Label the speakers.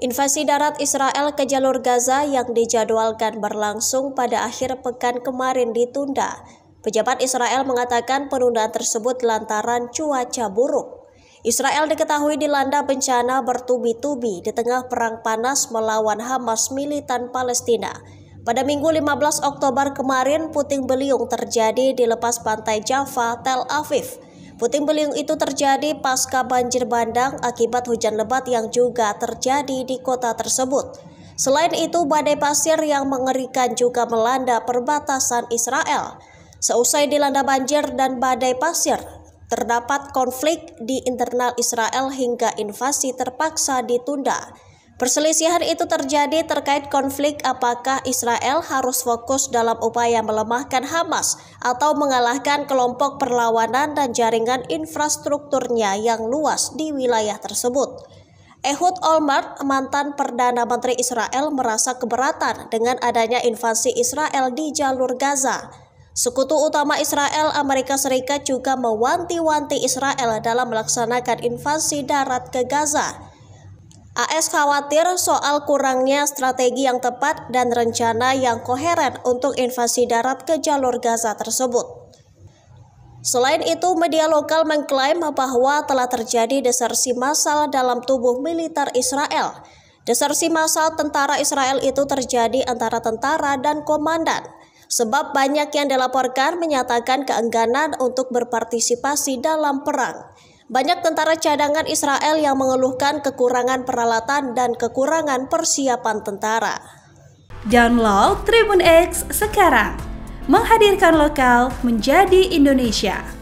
Speaker 1: Invasi darat Israel ke jalur Gaza yang dijadwalkan berlangsung pada akhir pekan kemarin ditunda. Pejabat Israel mengatakan penundaan tersebut lantaran cuaca buruk. Israel diketahui dilanda bencana bertubi-tubi di tengah perang panas melawan Hamas militan Palestina. Pada minggu 15 Oktober kemarin, puting beliung terjadi di lepas pantai Java, Tel Aviv. Puting beliung itu terjadi pasca banjir bandang akibat hujan lebat yang juga terjadi di kota tersebut. Selain itu, badai pasir yang mengerikan juga melanda perbatasan Israel. Seusai dilanda banjir dan badai pasir, terdapat konflik di internal Israel hingga invasi terpaksa ditunda. Perselisihan itu terjadi terkait konflik apakah Israel harus fokus dalam upaya melemahkan Hamas atau mengalahkan kelompok perlawanan dan jaringan infrastrukturnya yang luas di wilayah tersebut. Ehud Olmert, mantan Perdana Menteri Israel, merasa keberatan dengan adanya invasi Israel di jalur Gaza. Sekutu utama Israel, Amerika Serikat, juga mewanti-wanti Israel dalam melaksanakan invasi darat ke Gaza. AS khawatir soal kurangnya strategi yang tepat dan rencana yang koheren untuk invasi darat ke jalur Gaza tersebut. Selain itu, media lokal mengklaim bahwa telah terjadi desersi massal dalam tubuh militer Israel. Desersi massal tentara Israel itu terjadi antara tentara dan komandan, sebab banyak yang dilaporkan menyatakan keengganan untuk berpartisipasi dalam perang. Banyak tentara cadangan Israel yang mengeluhkan kekurangan peralatan dan kekurangan persiapan tentara. Download Tribun X sekarang, menghadirkan lokal menjadi Indonesia.